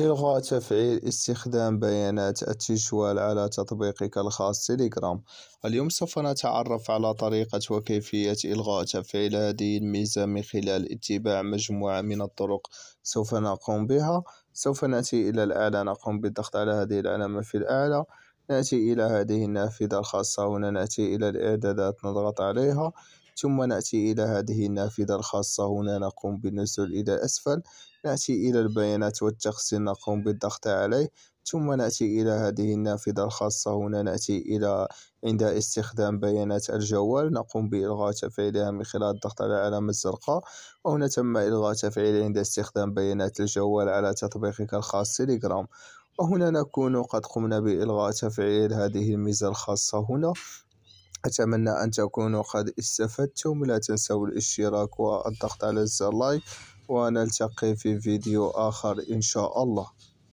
إلغاء تفعيل استخدام بيانات التجوال على تطبيقك الخاص تيليجرام اليوم سوف نتعرف على طريقة وكيفية إلغاء تفعيل هذه الميزة من خلال اتباع مجموعة من الطرق سوف نقوم بها سوف نأتي إلى الأعلى نقوم بالضغط على هذه العلامة في الأعلى نأتي إلى هذه النافذة الخاصة هنا نأتي إلى الإعدادات نضغط عليها ثم نأتي إلى هذه النافذة الخاصة هنا نقوم بالنزول إلى الأسفل نأتي إلى البيانات والتخزين نقوم بالضغط عليه ثم نأتي إلى هذه النافذة الخاصة هنا نأتي إلى عند استخدام بيانات الجوال نقوم بإلغاء تفعيلها من خلال الضغط على العلامة الزرقاء وهنا تم إلغاء تفعيل عند استخدام بيانات الجوال على تطبيقك الخاص تيليجرام وهنا نكون قد قمنا بإلغاء تفعيل هذه الميزة الخاصة هنا أتمنى أن تكونوا قد استفدتم لا تنسوا الاشتراك والضغط على زر لايك ونلتقي في فيديو آخر إن شاء الله